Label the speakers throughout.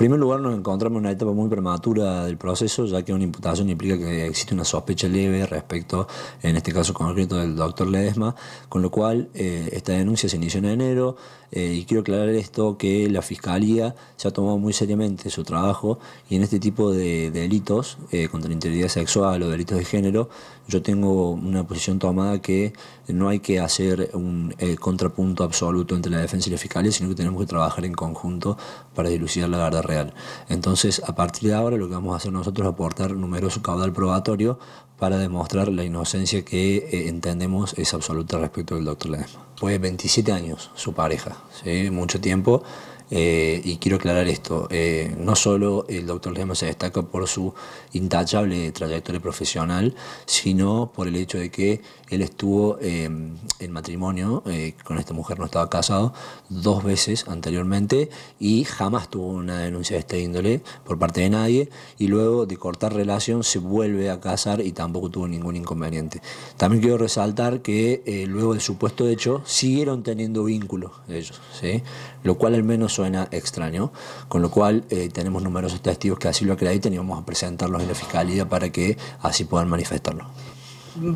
Speaker 1: En primer lugar, nos encontramos en una etapa muy prematura del proceso, ya que una imputación implica que existe una sospecha leve respecto, en este caso concreto, del doctor Ledesma, con lo cual eh, esta denuncia se inició en enero eh, y quiero aclarar esto, que la Fiscalía se ha tomado muy seriamente su trabajo y en este tipo de, delitos eh, contra la integridad sexual o delitos de género, yo tengo una posición tomada que no hay que hacer un contrapunto absoluto entre la defensa y la Fiscalía, sino que tenemos que trabajar en conjunto para dilucidar la verdad entonces, a partir de ahora lo que vamos a hacer nosotros es aportar numeroso caudal probatorio para demostrar la inocencia que eh, entendemos es absoluta respecto del doctor Ledesma. Fue 27 años su pareja, ¿sí? mucho tiempo. Eh, y quiero aclarar esto, eh, no solo el doctor Lema se destaca por su intachable trayectoria profesional, sino por el hecho de que él estuvo eh, en matrimonio con esta mujer, no estaba casado, dos veces anteriormente y jamás tuvo una denuncia de esta índole por parte de nadie y luego de cortar relación se vuelve a casar y tampoco tuvo ningún inconveniente. También quiero resaltar que luego del supuesto hecho siguieron teniendo vínculos ellos, lo cual al menos suena extraño, con lo cual eh, tenemos numerosos testigos que así lo acreditan y vamos a presentarlos en la fiscalía para que así puedan manifestarlo.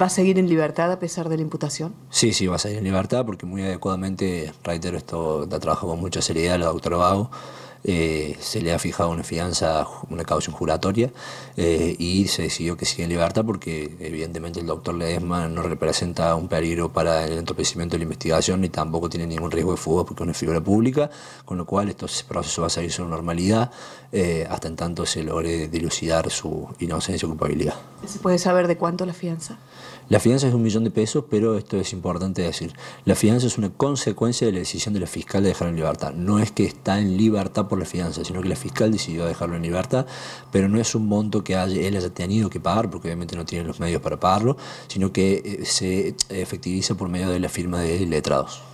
Speaker 1: ¿Va a seguir en libertad a pesar de la imputación? Sí, sí, va a seguir en libertad porque muy adecuadamente, reitero, esto da trabajo con mucha seriedad la doctora Vago. Eh, se le ha fijado una fianza, una causa juratoria, eh, y se decidió que siga en libertad porque evidentemente el doctor Ledesma no representa un peligro para el entorpecimiento de la investigación ni tampoco tiene ningún riesgo de fuga porque es una figura pública, con lo cual este proceso va a salir su normalidad eh, hasta en tanto se logre dilucidar su inocencia y culpabilidad. ¿Se puede saber de cuánto la fianza? La fianza es un millón de pesos, pero esto es importante decir. La fianza es una consecuencia de la decisión de la fiscal de dejar en libertad. No es que está en libertad por la fianza, sino que la fiscal decidió dejarlo en libertad, pero no es un monto que haya, él haya tenido que pagar, porque obviamente no tiene los medios para pagarlo, sino que eh, se efectiviza por medio de la firma de letrados.